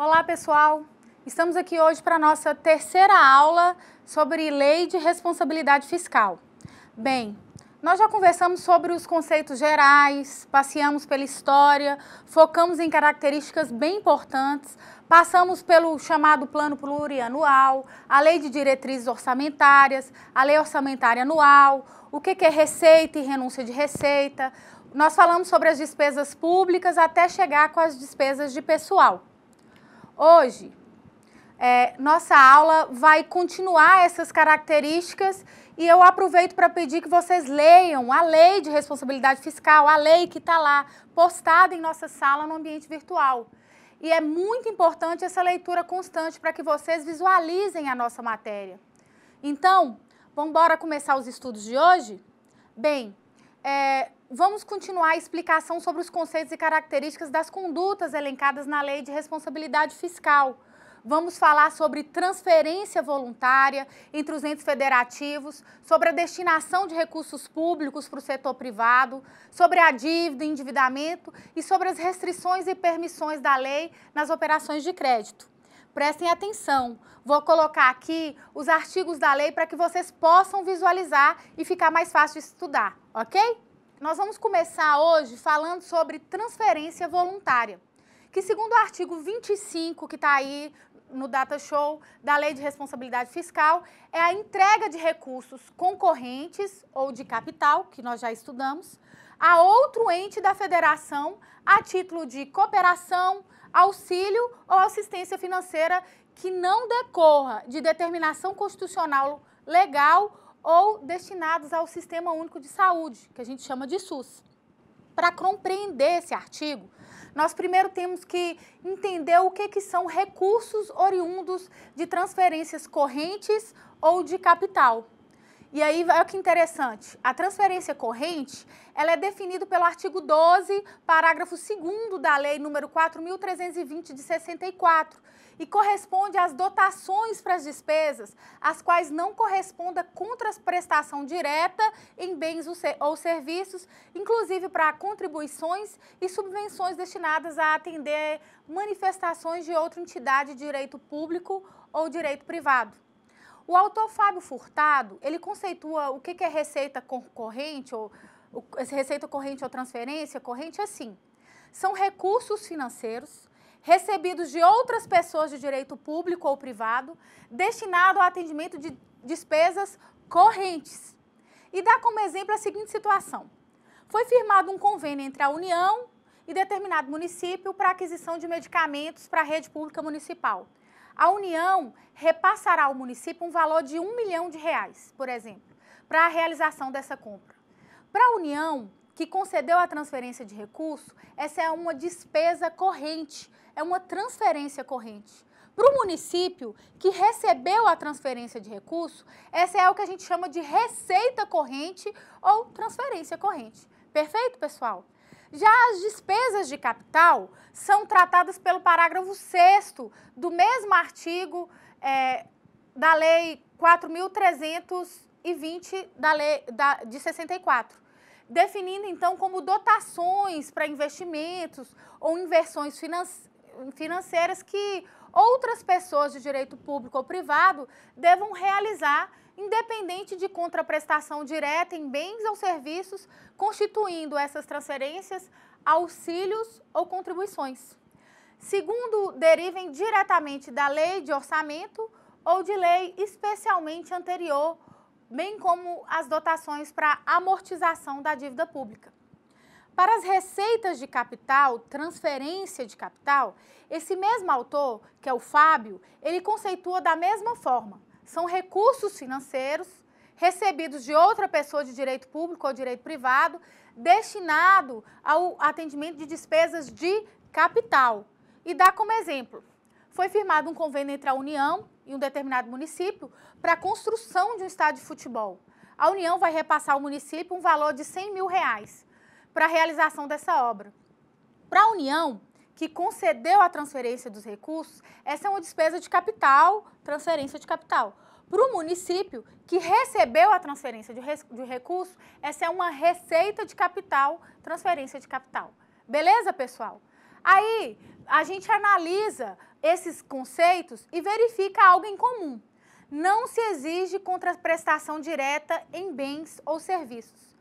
Olá, pessoal! Estamos aqui hoje para a nossa terceira aula sobre lei de responsabilidade fiscal. Bem, nós já conversamos sobre os conceitos gerais, passeamos pela história, focamos em características bem importantes, passamos pelo chamado plano plurianual, a lei de diretrizes orçamentárias, a lei orçamentária anual, o que é receita e renúncia de receita. Nós falamos sobre as despesas públicas até chegar com as despesas de pessoal. Hoje, é, nossa aula vai continuar essas características e eu aproveito para pedir que vocês leiam a lei de responsabilidade fiscal, a lei que está lá postada em nossa sala no ambiente virtual. E é muito importante essa leitura constante para que vocês visualizem a nossa matéria. Então, vamos começar os estudos de hoje? Bem, é, vamos continuar a explicação sobre os conceitos e características das condutas elencadas na Lei de Responsabilidade Fiscal. Vamos falar sobre transferência voluntária entre os entes federativos, sobre a destinação de recursos públicos para o setor privado, sobre a dívida e endividamento e sobre as restrições e permissões da lei nas operações de crédito. Prestem atenção, vou colocar aqui os artigos da lei para que vocês possam visualizar e ficar mais fácil de estudar ok? Nós vamos começar hoje falando sobre transferência voluntária, que segundo o artigo 25 que está aí no Data Show da Lei de Responsabilidade Fiscal, é a entrega de recursos concorrentes ou de capital, que nós já estudamos, a outro ente da federação a título de cooperação, auxílio ou assistência financeira que não decorra de determinação constitucional legal ou destinados ao Sistema Único de Saúde, que a gente chama de SUS. Para compreender esse artigo, nós primeiro temos que entender o que, que são recursos oriundos de transferências correntes ou de capital. E aí, é o que interessante, a transferência corrente, ela é definida pelo artigo 12, parágrafo 2 da lei número 4.320 de 64, e corresponde às dotações para as despesas, as quais não corresponda contra a prestação direta em bens ou serviços, inclusive para contribuições e subvenções destinadas a atender manifestações de outra entidade de direito público ou direito privado. O autor Fábio Furtado, ele conceitua o que é receita corrente ou receita corrente ou transferência corrente assim. São recursos financeiros recebidos de outras pessoas de direito público ou privado, destinado ao atendimento de despesas correntes. E dá como exemplo a seguinte situação: foi firmado um convênio entre a União e determinado município para aquisição de medicamentos para a rede pública municipal. A União repassará ao município um valor de um milhão de reais, por exemplo, para a realização dessa compra. Para a União, que concedeu a transferência de recurso, essa é uma despesa corrente, é uma transferência corrente. Para o município que recebeu a transferência de recurso, essa é o que a gente chama de receita corrente ou transferência corrente. Perfeito, pessoal? Já as despesas de capital são tratadas pelo parágrafo 6 do mesmo artigo é, da Lei 4.320 da lei, da, de 64 definindo então como dotações para investimentos ou inversões financeiras que outras pessoas de direito público ou privado devam realizar, independente de contraprestação direta em bens ou serviços, constituindo essas transferências auxílios ou contribuições. Segundo, derivem diretamente da lei de orçamento ou de lei especialmente anterior bem como as dotações para amortização da dívida pública. Para as receitas de capital, transferência de capital, esse mesmo autor, que é o Fábio, ele conceitua da mesma forma. São recursos financeiros recebidos de outra pessoa de direito público ou direito privado, destinado ao atendimento de despesas de capital. E dá como exemplo foi firmado um convênio entre a União e um determinado município para a construção de um estádio de futebol. A União vai repassar ao município um valor de 100 mil reais para a realização dessa obra. Para a União, que concedeu a transferência dos recursos, essa é uma despesa de capital, transferência de capital. Para o município, que recebeu a transferência de, res, de recursos, essa é uma receita de capital, transferência de capital. Beleza, pessoal? Aí, a gente analisa esses conceitos e verifica algo em comum. Não se exige contraprestação direta em bens ou serviços.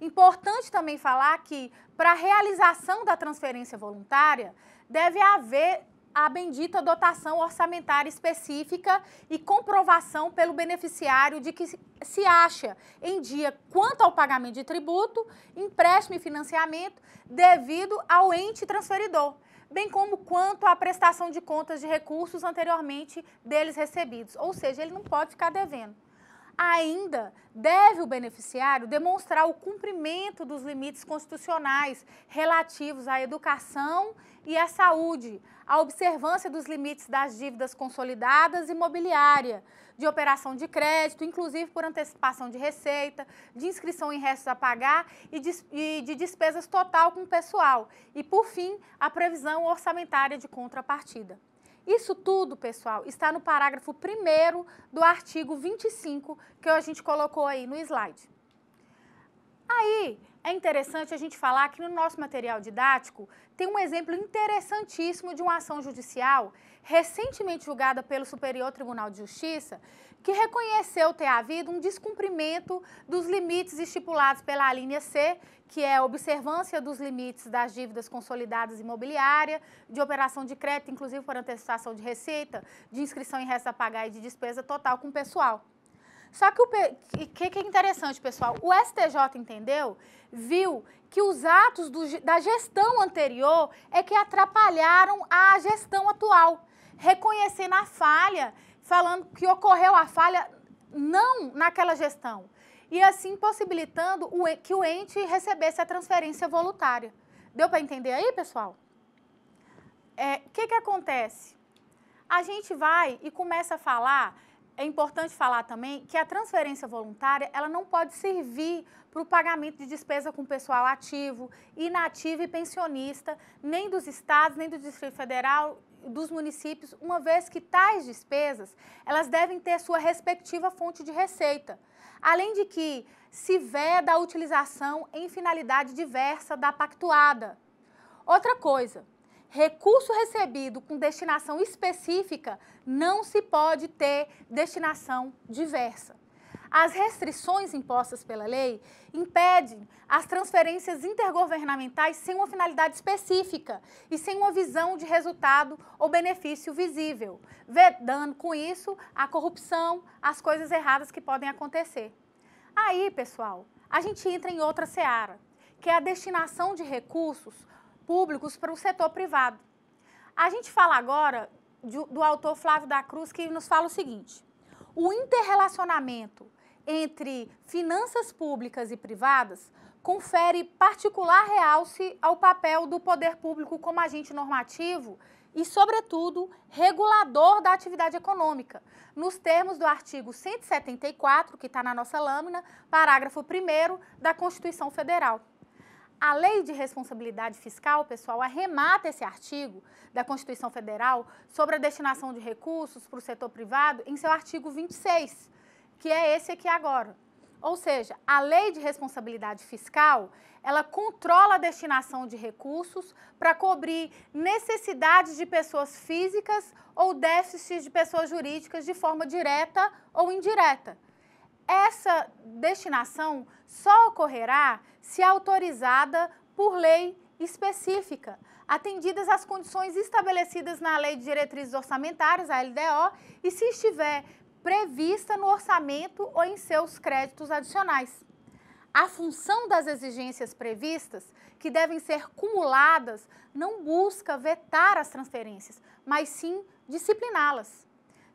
Importante também falar que, para a realização da transferência voluntária, deve haver a bendita dotação orçamentária específica e comprovação pelo beneficiário de que se acha em dia quanto ao pagamento de tributo, empréstimo e financiamento devido ao ente transferidor bem como quanto à prestação de contas de recursos anteriormente deles recebidos. Ou seja, ele não pode ficar devendo. Ainda deve o beneficiário demonstrar o cumprimento dos limites constitucionais relativos à educação e à saúde, a observância dos limites das dívidas consolidadas e mobiliária, de operação de crédito, inclusive por antecipação de receita, de inscrição em restos a pagar e de, e de despesas total com o pessoal. E, por fim, a previsão orçamentária de contrapartida. Isso tudo, pessoal, está no parágrafo 1 do artigo 25 que a gente colocou aí no slide. Aí é interessante a gente falar que no nosso material didático tem um exemplo interessantíssimo de uma ação judicial recentemente julgada pelo Superior Tribunal de Justiça que reconheceu ter havido um descumprimento dos limites estipulados pela linha C, que é a observância dos limites das dívidas consolidadas imobiliárias, de operação de crédito, inclusive por antecipação de receita, de inscrição em resta a pagar e de despesa total com o pessoal. Só que o que, que é interessante, pessoal, o STJ entendeu, viu que os atos do, da gestão anterior é que atrapalharam a gestão atual, reconhecendo a falha falando que ocorreu a falha não naquela gestão, e assim possibilitando que o ente recebesse a transferência voluntária. Deu para entender aí, pessoal? O é, que, que acontece? A gente vai e começa a falar é importante falar também que a transferência voluntária ela não pode servir para o pagamento de despesa com pessoal ativo, inativo e pensionista, nem dos estados, nem do Distrito Federal dos municípios, uma vez que tais despesas, elas devem ter sua respectiva fonte de receita. Além de que se veda a utilização em finalidade diversa da pactuada. Outra coisa, recurso recebido com destinação específica não se pode ter destinação diversa. As restrições impostas pela lei impedem as transferências intergovernamentais sem uma finalidade específica e sem uma visão de resultado ou benefício visível, vedando com isso a corrupção, as coisas erradas que podem acontecer. Aí, pessoal, a gente entra em outra seara, que é a destinação de recursos públicos para o setor privado. A gente fala agora do, do autor Flávio da Cruz, que nos fala o seguinte: o interrelacionamento entre finanças públicas e privadas confere particular realce ao papel do poder público como agente normativo e, sobretudo, regulador da atividade econômica, nos termos do artigo 174, que está na nossa lâmina, parágrafo 1 da Constituição Federal. A Lei de Responsabilidade Fiscal, pessoal, arremata esse artigo da Constituição Federal sobre a destinação de recursos para o setor privado em seu artigo 26 que é esse aqui agora. Ou seja, a lei de responsabilidade fiscal, ela controla a destinação de recursos para cobrir necessidades de pessoas físicas ou déficits de pessoas jurídicas de forma direta ou indireta. Essa destinação só ocorrerá se autorizada por lei específica, atendidas as condições estabelecidas na Lei de Diretrizes Orçamentárias, a LDO, e se estiver prevista no orçamento ou em seus créditos adicionais. A função das exigências previstas, que devem ser cumuladas, não busca vetar as transferências, mas sim discipliná-las.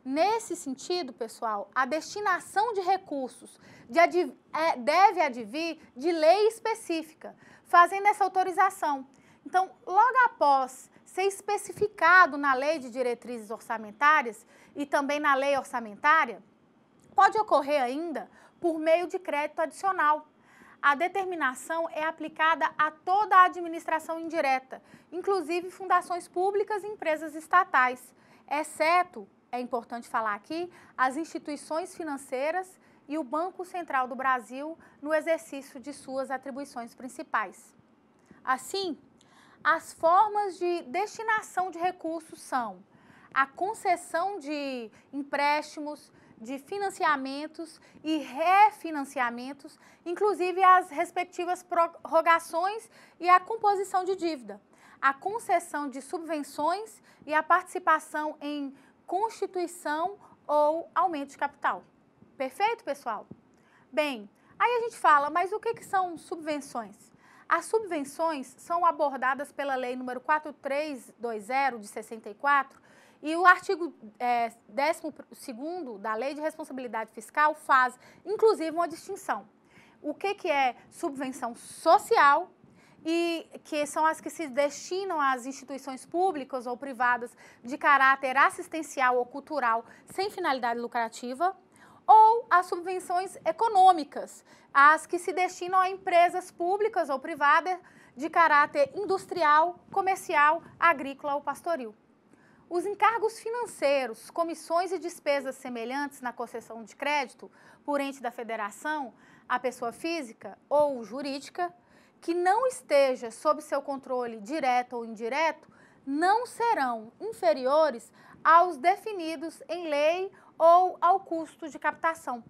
Nesse sentido, pessoal, a destinação de recursos de é, deve advir de lei específica, fazendo essa autorização. Então, logo após ser especificado na lei de diretrizes orçamentárias, e também na lei orçamentária, pode ocorrer ainda por meio de crédito adicional. A determinação é aplicada a toda a administração indireta, inclusive fundações públicas e empresas estatais, exceto, é importante falar aqui, as instituições financeiras e o Banco Central do Brasil no exercício de suas atribuições principais. Assim, as formas de destinação de recursos são a concessão de empréstimos, de financiamentos e refinanciamentos, inclusive as respectivas prorrogações e a composição de dívida, a concessão de subvenções e a participação em constituição ou aumento de capital. Perfeito, pessoal? Bem, aí a gente fala, mas o que, que são subvenções? As subvenções são abordadas pela Lei nº 4320 de 64 e o artigo é, 12 da Lei de Responsabilidade Fiscal faz, inclusive, uma distinção. O que, que é subvenção social e que são as que se destinam às instituições públicas ou privadas de caráter assistencial ou cultural sem finalidade lucrativa, ou as subvenções econômicas, as que se destinam a empresas públicas ou privadas de caráter industrial, comercial, agrícola ou pastoril. Os encargos financeiros, comissões e despesas semelhantes na concessão de crédito por ente da federação a pessoa física ou jurídica que não esteja sob seu controle direto ou indireto não serão inferiores aos definidos em lei ou ao custo de captação.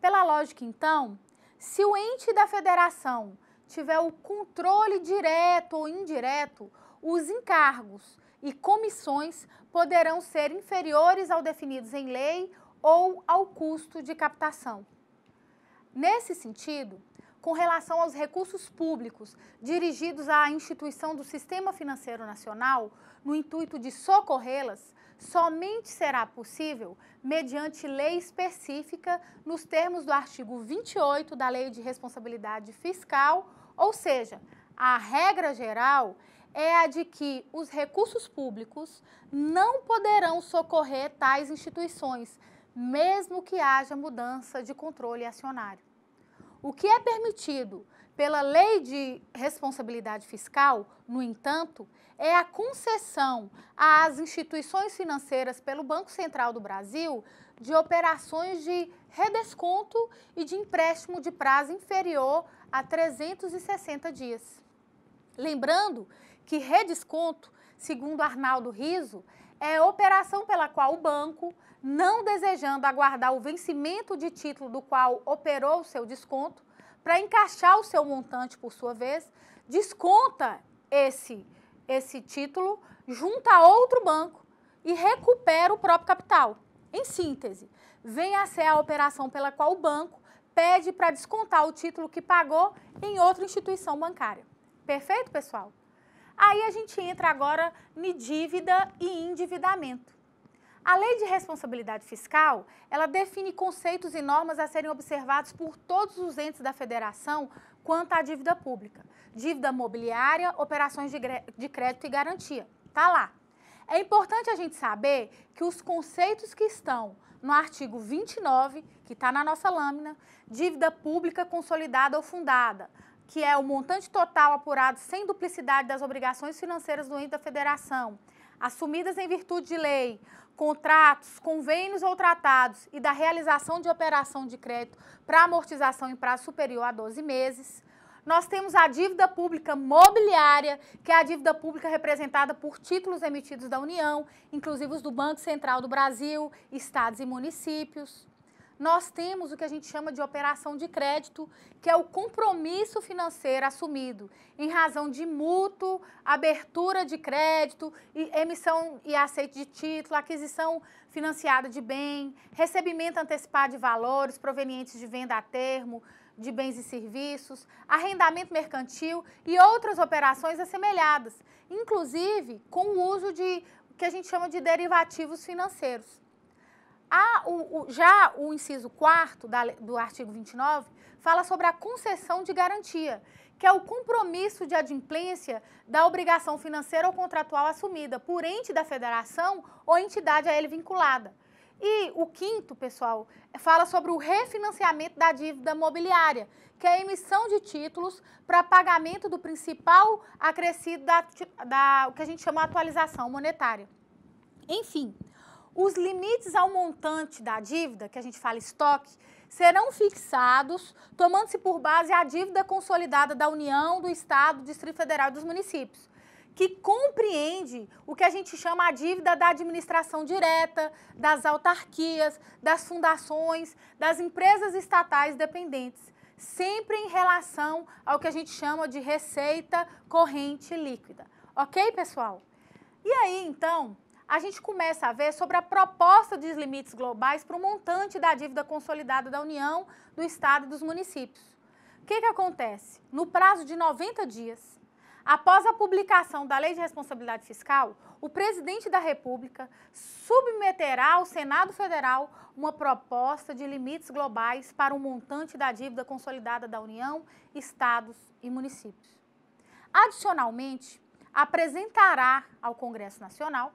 Pela lógica, então, se o ente da federação tiver o controle direto ou indireto, os encargos e comissões poderão ser inferiores ao definidos em lei ou ao custo de captação. Nesse sentido, com relação aos recursos públicos dirigidos à instituição do Sistema Financeiro Nacional, no intuito de socorrê-las, somente será possível mediante lei específica nos termos do artigo 28 da Lei de Responsabilidade Fiscal, ou seja, a regra geral é a de que os recursos públicos não poderão socorrer tais instituições, mesmo que haja mudança de controle acionário. O que é permitido pela Lei de Responsabilidade Fiscal, no entanto, é a concessão às instituições financeiras pelo Banco Central do Brasil de operações de redesconto e de empréstimo de prazo inferior a 360 dias. Lembrando que redesconto, segundo Arnaldo Riso, é operação pela qual o banco, não desejando aguardar o vencimento de título do qual operou o seu desconto, para encaixar o seu montante, por sua vez, desconta esse, esse título junto a outro banco e recupera o próprio capital. Em síntese, vem a ser a operação pela qual o banco pede para descontar o título que pagou em outra instituição bancária. Perfeito, pessoal? Aí a gente entra agora em dívida e endividamento. A Lei de Responsabilidade Fiscal, ela define conceitos e normas a serem observados por todos os entes da federação quanto à dívida pública. Dívida mobiliária, operações de, de crédito e garantia. Tá lá. É importante a gente saber que os conceitos que estão no artigo 29, que está na nossa lâmina, dívida pública consolidada ou fundada, que é o montante total apurado sem duplicidade das obrigações financeiras do ente da federação, assumidas em virtude de lei, contratos, convênios ou tratados e da realização de operação de crédito para amortização em prazo superior a 12 meses. Nós temos a dívida pública mobiliária, que é a dívida pública representada por títulos emitidos da União, inclusive os do Banco Central do Brasil, estados e municípios nós temos o que a gente chama de operação de crédito, que é o compromisso financeiro assumido em razão de mútuo, abertura de crédito, emissão e aceite de título, aquisição financiada de bem, recebimento antecipado de valores provenientes de venda a termo, de bens e serviços, arrendamento mercantil e outras operações assemelhadas, inclusive com o uso de o que a gente chama de derivativos financeiros o, o, já o inciso 4 do artigo 29 fala sobre a concessão de garantia, que é o compromisso de adimplência da obrigação financeira ou contratual assumida por ente da federação ou entidade a ele vinculada. E o quinto, pessoal, fala sobre o refinanciamento da dívida mobiliária, que é a emissão de títulos para pagamento do principal acrescido da, da o que a gente chama de atualização monetária. Enfim, os limites ao montante da dívida, que a gente fala estoque, serão fixados, tomando-se por base a dívida consolidada da União, do Estado, do Distrito Federal e dos municípios, que compreende o que a gente chama a dívida da administração direta, das autarquias, das fundações, das empresas estatais dependentes, sempre em relação ao que a gente chama de receita corrente líquida. Ok, pessoal? E aí, então, a gente começa a ver sobre a proposta dos limites globais para o montante da dívida consolidada da União, do Estado e dos municípios. O que, que acontece? No prazo de 90 dias, após a publicação da Lei de Responsabilidade Fiscal, o presidente da República submeterá ao Senado Federal uma proposta de limites globais para o montante da dívida consolidada da União, Estados e municípios. Adicionalmente, apresentará ao Congresso Nacional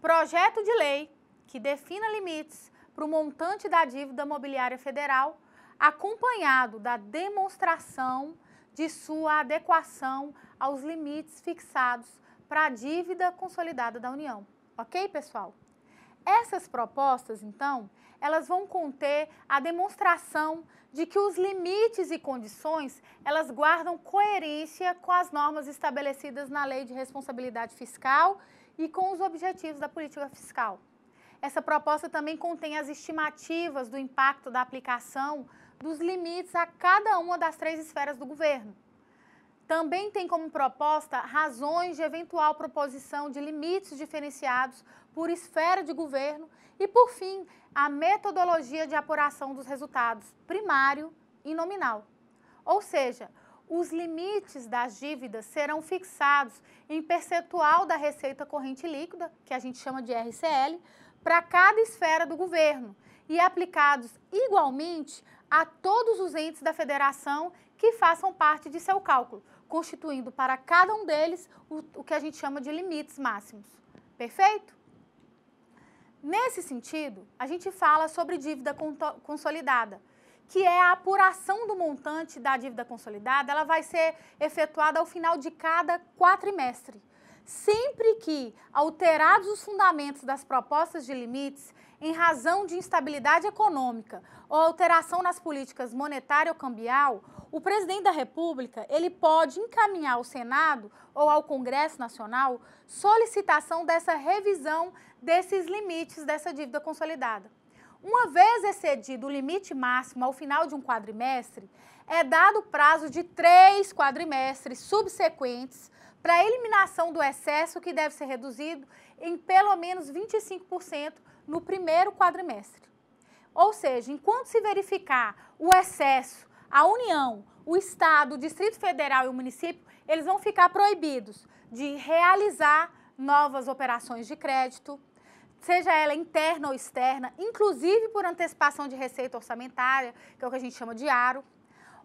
Projeto de lei que defina limites para o montante da dívida mobiliária federal, acompanhado da demonstração de sua adequação aos limites fixados para a dívida consolidada da União. Ok, pessoal? Essas propostas, então, elas vão conter a demonstração de que os limites e condições, elas guardam coerência com as normas estabelecidas na Lei de Responsabilidade Fiscal e com os objetivos da política fiscal. Essa proposta também contém as estimativas do impacto da aplicação dos limites a cada uma das três esferas do governo. Também tem como proposta razões de eventual proposição de limites diferenciados por esfera de governo e, por fim, a metodologia de apuração dos resultados primário e nominal. Ou seja, os limites das dívidas serão fixados em percentual da receita corrente líquida, que a gente chama de RCL, para cada esfera do governo e aplicados igualmente a todos os entes da federação que façam parte de seu cálculo, constituindo para cada um deles o, o que a gente chama de limites máximos. Perfeito? Nesse sentido, a gente fala sobre dívida consolidada que é a apuração do montante da dívida consolidada, ela vai ser efetuada ao final de cada quatrimestre. Sempre que alterados os fundamentos das propostas de limites, em razão de instabilidade econômica ou alteração nas políticas monetária ou cambial, o presidente da República ele pode encaminhar ao Senado ou ao Congresso Nacional solicitação dessa revisão desses limites dessa dívida consolidada. Uma vez excedido o limite máximo ao final de um quadrimestre, é dado prazo de três quadrimestres subsequentes para a eliminação do excesso, que deve ser reduzido em pelo menos 25% no primeiro quadrimestre. Ou seja, enquanto se verificar o excesso, a União, o Estado, o Distrito Federal e o município, eles vão ficar proibidos de realizar novas operações de crédito, seja ela interna ou externa, inclusive por antecipação de receita orçamentária, que é o que a gente chama de ARO,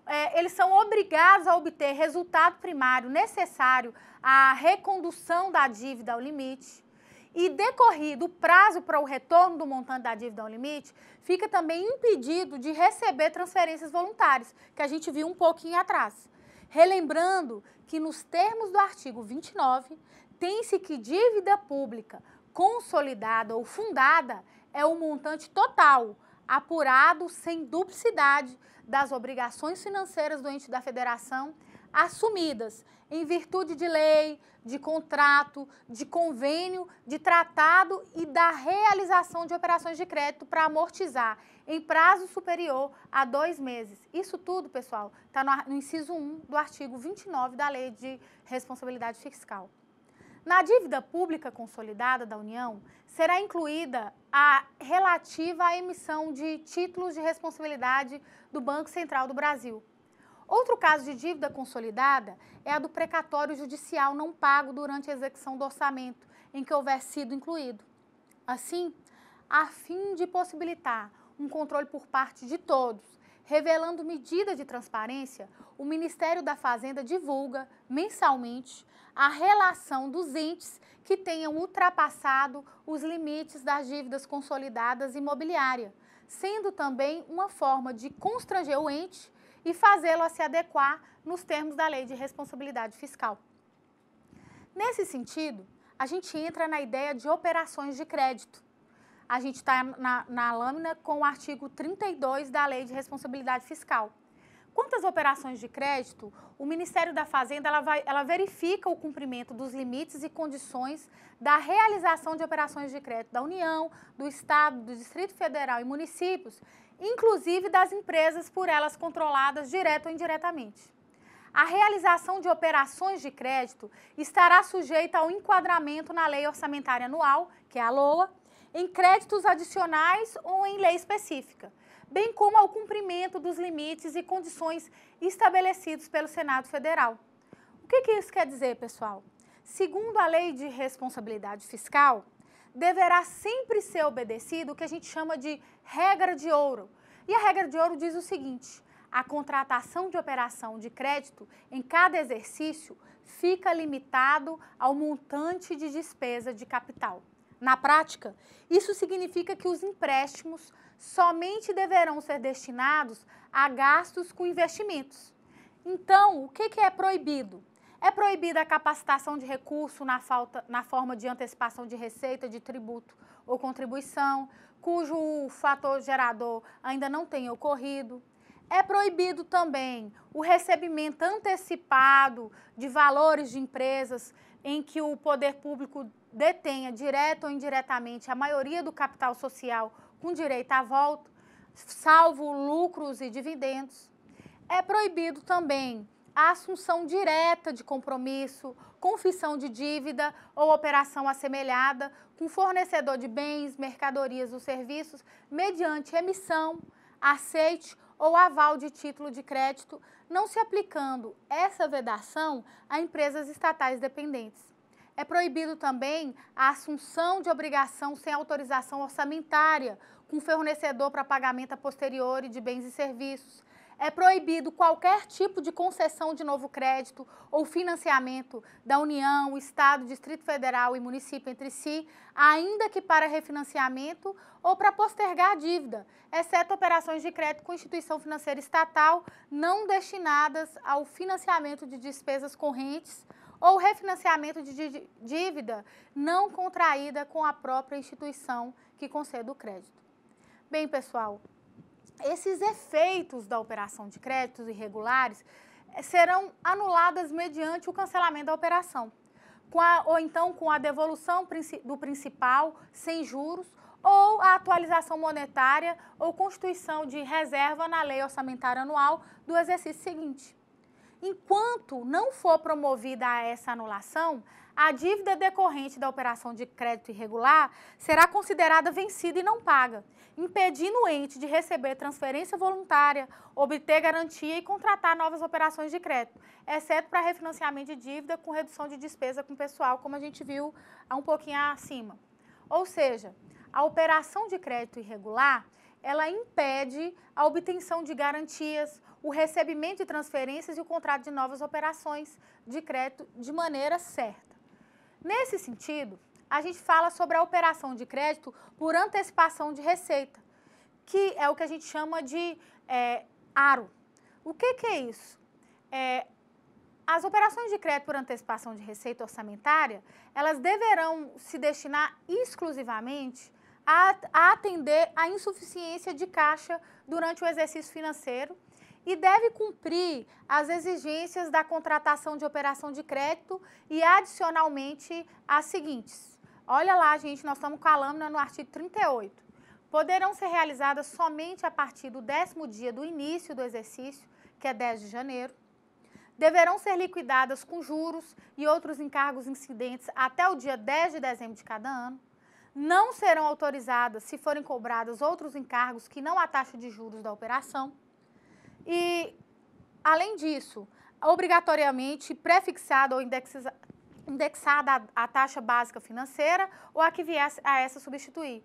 é, eles são obrigados a obter resultado primário necessário à recondução da dívida ao limite. E decorrido o prazo para o retorno do montante da dívida ao limite, fica também impedido de receber transferências voluntárias, que a gente viu um pouquinho atrás. Relembrando que, nos termos do artigo 29, tem-se que dívida pública consolidada ou fundada é o montante total, apurado sem duplicidade das obrigações financeiras do ente da federação assumidas em virtude de lei, de contrato, de convênio, de tratado e da realização de operações de crédito para amortizar em prazo superior a dois meses. Isso tudo, pessoal, está no, inciso 1 do artigo 29 da Lei de Responsabilidade Fiscal. Na dívida pública consolidada da União, será incluída a relativa à emissão de títulos de responsabilidade do Banco Central do Brasil. Outro caso de dívida consolidada é a do precatório judicial não pago durante a execução do orçamento, em que houver sido incluído. Assim, a fim de possibilitar um controle por parte de todos revelando medida de transparência, o Ministério da Fazenda divulga mensalmente a relação dos entes que tenham ultrapassado os limites das dívidas consolidadas imobiliárias, sendo também uma forma de constranger o ente e fazê-lo a se adequar nos termos da Lei de Responsabilidade Fiscal. Nesse sentido, a gente entra na ideia de operações de crédito, a gente está na, na lâmina com o artigo 32 da Lei de Responsabilidade Fiscal. Quantas operações de crédito, o Ministério da Fazenda ela, vai, ela verifica o cumprimento dos limites e condições da realização de operações de crédito da União, do Estado, do Distrito Federal e municípios, inclusive das empresas por elas controladas direta ou indiretamente a realização de operações de crédito estará sujeita ao enquadramento na Lei Orçamentária Anual, que é a LOA, em créditos adicionais ou em lei específica, bem como ao cumprimento dos limites e condições estabelecidos pelo Senado Federal. O que, que isso quer dizer, pessoal? Segundo a Lei de Responsabilidade Fiscal, deverá sempre ser obedecido o que a gente chama de regra de ouro. E a regra de ouro diz o seguinte: a contratação de operação de crédito em cada exercício fica limitado ao montante de despesa de capital. Na prática, isso significa que os empréstimos somente deverão ser destinados a gastos com investimentos. Então, o que, que é proibido? É proibida a capacitação de recurso na, falta, na forma de antecipação de receita, de tributo ou contribuição, cujo fator gerador ainda não tenha ocorrido. É proibido também o recebimento antecipado de valores de empresas em que o poder público detenha direta ou indiretamente a maioria do capital social com direito à volta, salvo lucros e dividendos. É proibido também a assunção direta de compromisso, confissão de dívida ou operação assemelhada com fornecedor de bens, mercadorias ou serviços mediante emissão, aceite ou aval de título de crédito, não se aplicando essa vedação a empresas estatais dependentes. É proibido também a assunção de obrigação sem autorização orçamentária com fornecedor para pagamento a posteriori de bens e serviços. É proibido qualquer tipo de concessão de novo crédito ou financiamento da União, Estado, Distrito Federal e município entre si, ainda que para refinanciamento ou para postergar a dívida, exceto operações de crédito com instituição financeira estatal não destinadas ao financiamento de despesas correntes ou refinanciamento de dívida não contraída com a própria instituição que concede o crédito. Bem, pessoal, esses efeitos da operação de créditos irregulares eh, serão anuladas mediante o cancelamento da operação, a, ou então com a devolução do principal sem juros ou a atualização monetária ou constituição de reserva na lei orçamentária anual do exercício seguinte. Enquanto não for promovida essa anulação, a dívida decorrente da operação de crédito irregular será considerada vencida e não paga, impedindo o ente de receber transferência voluntária, obter garantia e contratar novas operações de crédito, exceto para refinanciamento de dívida com redução de despesa com pessoal, como a gente viu há um pouquinho acima. Ou seja, a operação de crédito irregular, ela impede a obtenção de garantias, o recebimento de transferências e o contrato de novas operações de crédito de maneira certa. Nesse sentido, a gente fala sobre a operação de crédito por antecipação de receita, que é o que a gente chama de é, ARO. O que, que é isso? É, as operações de crédito por antecipação de receita orçamentária, elas deverão se destinar exclusivamente a, a atender a insuficiência de caixa durante o exercício financeiro e deve cumprir as exigências da contratação de operação de crédito e, adicionalmente, as seguintes. Olha lá, gente, nós estamos com a lâmina no artigo 38. Poderão ser realizadas somente a partir do décimo dia do início do exercício, que é 10 de janeiro. Deverão ser liquidadas com juros e outros encargos incidentes até o dia 10 de dezembro de cada ano não serão autorizadas se forem cobrados outros encargos que não a taxa de juros da operação. E, além disso, obrigatoriamente prefixada ou indexada a, taxa básica financeira ou a que viesse a essa substituir.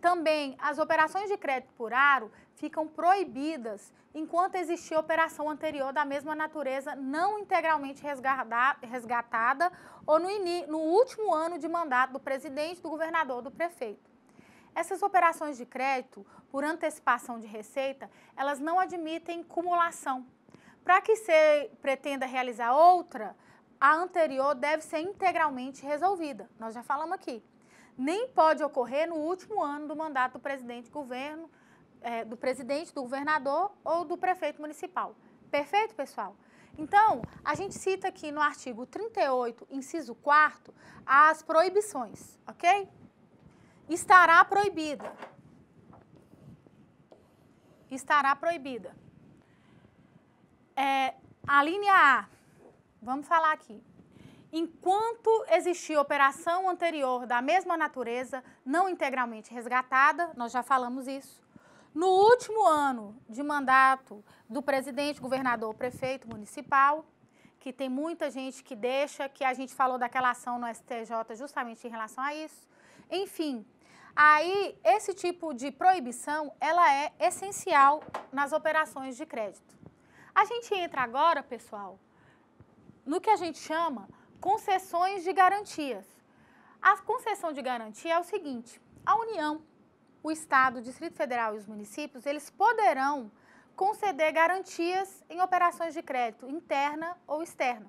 Também as operações de crédito por aro ficam proibidas enquanto existir operação anterior da mesma natureza não integralmente resgatada ou no, no último ano de mandato do presidente, do governador, do prefeito. Essas operações de crédito por antecipação de receita, elas não admitem cumulação. Para que você pretenda realizar outra, a anterior deve ser integralmente resolvida. Nós já falamos aqui. Nem pode ocorrer no último ano do mandato do presidente governo, é, do presidente, do governador ou do prefeito municipal. Perfeito, pessoal? Então, a gente cita aqui no artigo 38, inciso 4, as proibições, ok? estará proibida. Estará proibida. É, a linha A, vamos falar aqui. Enquanto existir operação anterior da mesma natureza, não integralmente resgatada, nós já falamos isso, no último ano de mandato do presidente, governador, prefeito municipal, que tem muita gente que deixa, que a gente falou daquela ação no STJ justamente em relação a isso. Enfim, Aí, esse tipo de proibição, ela é essencial nas operações de crédito. A gente entra agora, pessoal, no que a gente chama concessões de garantias. A concessão de garantia é o seguinte, a União, o Estado, o Distrito Federal e os municípios, eles poderão conceder garantias em operações de crédito interna ou externa,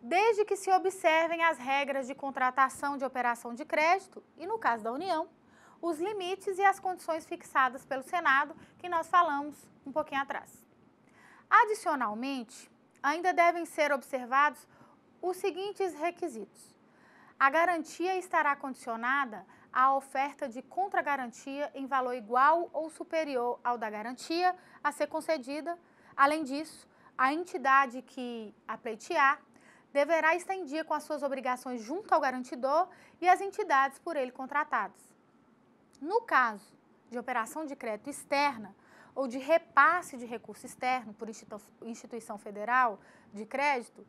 desde que se observem as regras de contratação de operação de crédito e, no caso da União, os limites e as condições fixadas pelo Senado, que nós falamos um pouquinho atrás. Adicionalmente, ainda devem ser observados os seguintes requisitos: a garantia estará condicionada à oferta de contragarantia em valor igual ou superior ao da garantia a ser concedida. Além disso, a entidade que a pleitear deverá estar em dia com as suas obrigações junto ao garantidor e as entidades por ele contratadas. No caso de operação de crédito externa ou de repasse de recurso externo por instituição federal de crédito,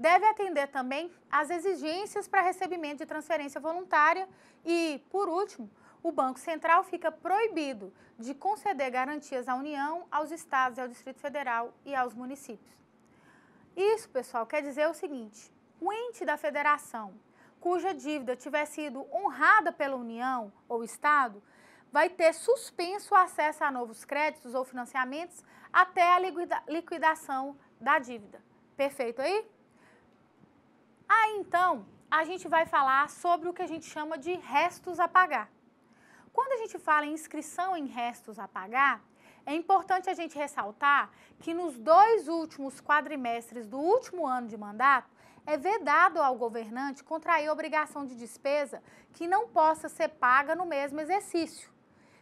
deve atender também às exigências para recebimento de transferência voluntária e, por último, o Banco Central fica proibido de conceder garantias à União, aos estados, e ao Distrito Federal e aos municípios. Isso, pessoal, quer dizer o seguinte: o ente da federação cuja dívida tiver sido honrada pela União ou Estado, vai ter suspenso o acesso a novos créditos ou financiamentos até a liquidação da dívida. Perfeito aí? Aí então, a gente vai falar sobre o que a gente chama de restos a pagar. Quando a gente fala em inscrição em restos a pagar, é importante a gente ressaltar que nos dois últimos quadrimestres do último ano de mandato, é vedado ao governante contrair obrigação de despesa que não possa ser paga no mesmo exercício.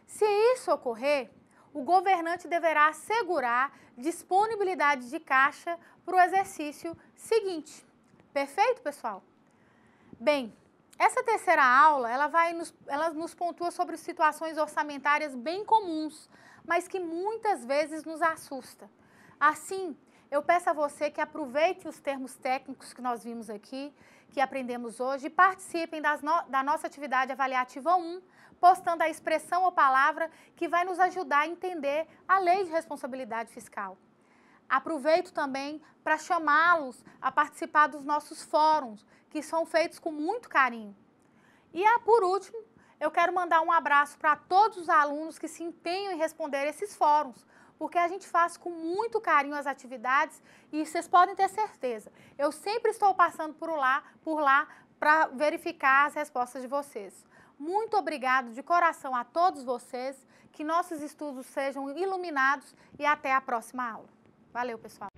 Se isso ocorrer, o governante deverá assegurar disponibilidade de caixa para o exercício seguinte. Perfeito, pessoal? Bem, essa terceira aula, ela, vai nos, ela nos pontua sobre situações orçamentárias bem comuns, mas que muitas vezes nos assusta. Assim, eu peço a você que aproveite os termos técnicos que nós vimos aqui, que aprendemos hoje, e participem no, da nossa atividade avaliativa 1, postando a expressão ou palavra que vai nos ajudar a entender a lei de responsabilidade fiscal. Aproveito também para chamá-los a participar dos nossos fóruns, que são feitos com muito carinho. E, ah, por último, eu quero mandar um abraço para todos os alunos que se empenham em responder esses fóruns, porque a gente faz com muito carinho as atividades e vocês podem ter certeza. Eu sempre estou passando por lá, por lá para verificar as respostas de vocês. Muito obrigado de coração a todos vocês, que nossos estudos sejam iluminados e até a próxima aula. Valeu, pessoal.